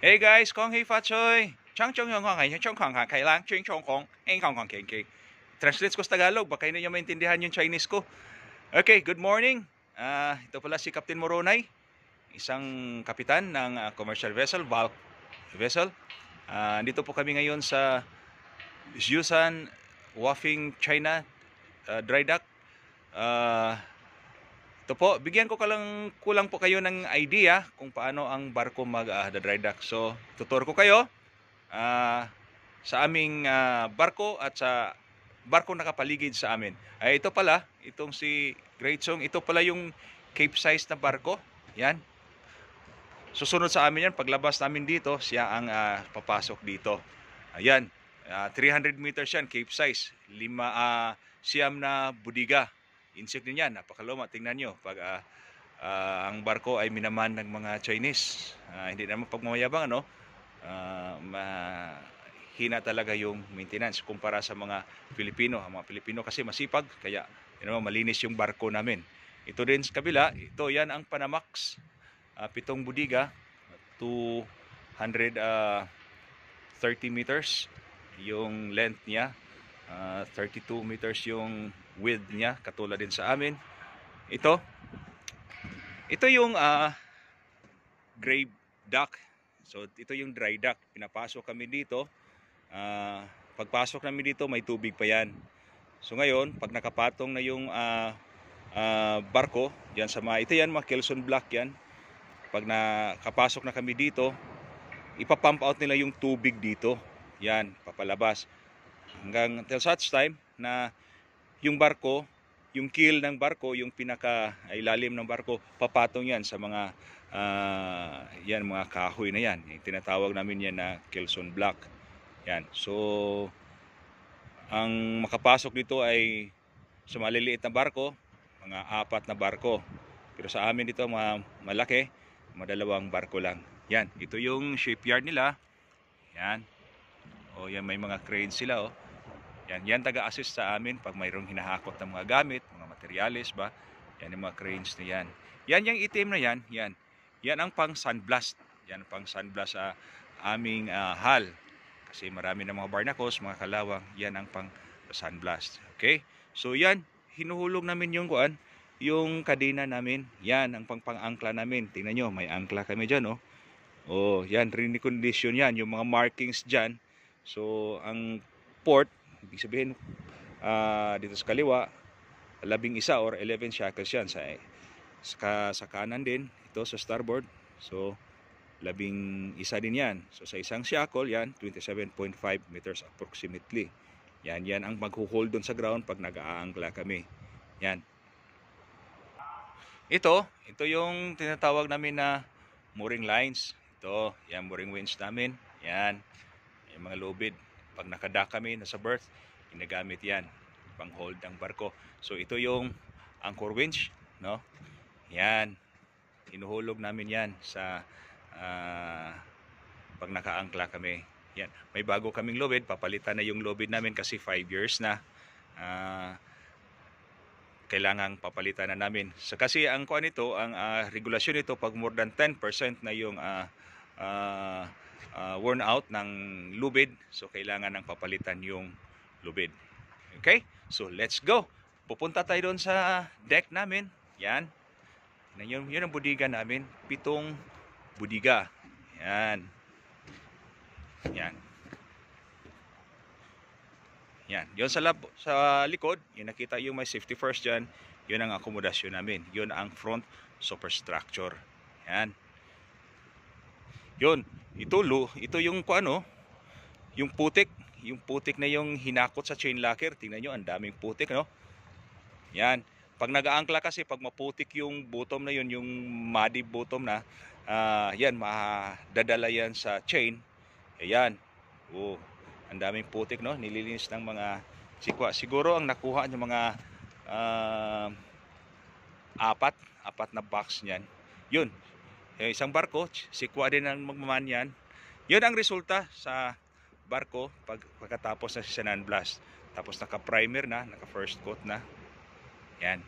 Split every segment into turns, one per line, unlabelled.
Hey guys, con hi fa choy. Chang chong yong yung hangay, chong khang khang kailang, ching chong kong, eng khang khang keng keng. Translate ko sa Tagalog, baka hindi maintindihan yung Chinese ko. Okay, good morning. Uh, ito pala si Captain Moronay, isang kapitan ng uh, commercial vessel, bulk vessel. Uh, dito po kami ngayon sa Xusan, Wafing, China, uh, dry dock. Uh, ito po, bigyan ko kalang kulang po kayo ng idea kung paano ang barko mag-dry ah, dock. So, tutor ko kayo uh, sa aming uh, barko at sa barko nakapaligid sa amin. Ay ito pala, itong si Great Song, ito pala yung Cape size na barko. Yan. Susunod sa amin yan, paglabas namin dito, siya ang uh, papasok dito. Ayan, uh, 300 meters yan, Cape size. Lima, uh, siyam na budiga. Insect din yan, napakaluma. Tingnan nyo, pag uh, uh, ang barko ay minaman ng mga Chinese. Uh, hindi naman pagmamayabang, ano? Uh, mahina talaga yung maintenance kumpara sa mga Pilipino. Ang mga Pilipino kasi masipag, kaya yun naman, malinis yung barko namin. Ito din sa kabila, ito yan ang Panamax. Uh, pitong budiga, 230 uh, meters yung length niya. Uh, 32 meters yung width niya katulad din sa amin. Ito ito yung uh, grave duck. So ito yung dry duck. Pinapasok kami dito. Uh, pagpasok namin dito may tubig pa yan. So ngayon, pag nakapatong na yung uh, uh, barko, diyan sa mga, ito yan, mga Kelson Black yan. Pag nakapasok na kami dito, ipapump out nila yung tubig dito. Yan, papalabas. Hanggang till such time na yung barko, yung keel ng barko, yung pinaka ilalim ng barko, papatong yan sa mga uh, yan mga kahoy na yan. Yung tinatawag namin yan na Kelson Black. Yan. So ang makapasok dito ay sa maliliit na barko, mga apat na barko. Pero sa amin dito mga malaki, madalawang barko lang. Yan, ito yung shipyard nila. Yan. O yan may mga crane sila oh. Yan, yan taga-assist sa amin pag mayroong hinahakot ng mga gamit, mga materyales ba. Yan yung mga cranes na yan. Yan yung itim na yan, yan. Yan ang pang sandblast. Yan pang sandblast sa aming uh, hall. Kasi marami ng mga barnacles, mga kalawang, yan ang pang sandblast. Okay? So yan, hinuhulog namin yung kuan, yung kadena namin. Yan ang pang pang-angkla namin. Tingnan nyo, may angkla kami dyan, oh. Oh, yan, condition yan. Yung mga markings dyan. So, ang port Ibig sabihin, uh, dito sa kaliwa, labing isa or 11 shackles yan. Sa, sa, sa kanan din, ito sa starboard. So, labing isa din yan. So, sa isang shackle, yan, 27.5 meters approximately. Yan, yan ang maghuhold doon sa ground pag nag-aangkla kami. Yan. Ito, ito yung tinatawag namin na mooring lines. Ito, yan mooring winch namin. Yan, yung mga lubid. Pag nakada kami na sa berth, ginagamit yan pang hold ang barko. So ito yung anchor winch, no? Yan. Inuhulog namin yan sa uh, pag nakaangkla kami. Yan. May bago kaming lobid, papalitan na yung lobid namin kasi 5 years na. Uh, kailangang papalitan na namin. So, kasi ang kuan nito, ang uh, regulasyon nito pag more than 10% na yung uh, uh, uh, worn out ng lubid. So, kailangan ng papalitan yung lubid. Okay? So, let's go! Pupunta tayo doon sa deck namin. Yan. Yun, yun ang budiga namin. Pitong budiga. Yan. Yan. Yan. Yun sa, lab, sa likod, yun nakita yung may safety first dyan. Yun ang akomodasyon namin. Yun ang front superstructure. Yan. Yun, ito lo, ito yung ko ano, yung putik, yung putik na yung hinakot sa chain locker. Tingnan nyo, ang daming putik, no? Yan. Pag nag-aangkla kasi, pag maputik yung bottom na yun, yung muddy bottom na, uh, yan, madadala yan sa chain. Ayan. Oh, ang daming putik, no? Nililinis ng mga sikwa. Siguro ang nakuha ng mga uh, apat, apat na box niyan. Yun, eh, isang barko, sikwa din ang magmaman yan. Yun ang resulta sa barko pag, pagkatapos na si Sanan Blast. Tapos naka-primer na, naka-first coat na. Yan.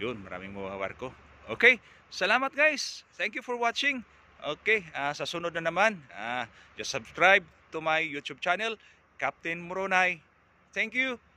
Yun, maraming mga barko. Okay, salamat guys. Thank you for watching. Okay, uh, sa sunod na naman, uh, just subscribe to my YouTube channel, Captain Moronai. Thank you.